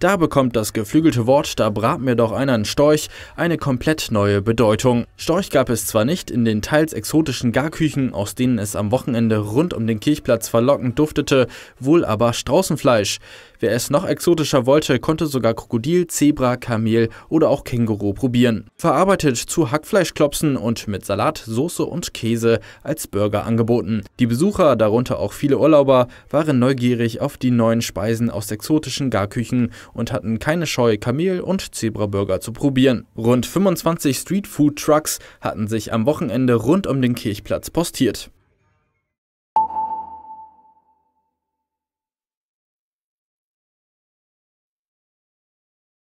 Da bekommt das geflügelte Wort, da brat mir doch einer einen Storch, eine komplett neue Bedeutung. Storch gab es zwar nicht in den teils exotischen Garküchen, aus denen es am Wochenende rund um den Kirchplatz verlockend duftete, wohl aber Straußenfleisch. Wer es noch exotischer wollte, konnte sogar Krokodil, Zebra, Kamel oder auch Känguru probieren. Verarbeitet zu Hackfleischklopsen und mit Salat, Soße und Käse als Burger angeboten. Die Besucher, darunter auch viele Urlauber, waren neugierig auf die neuen Speisen aus exotischen Garküchen und hatten keine Scheu, Kamel- und Zebraburger zu probieren. Rund 25 Streetfood-Trucks hatten sich am Wochenende rund um den Kirchplatz postiert.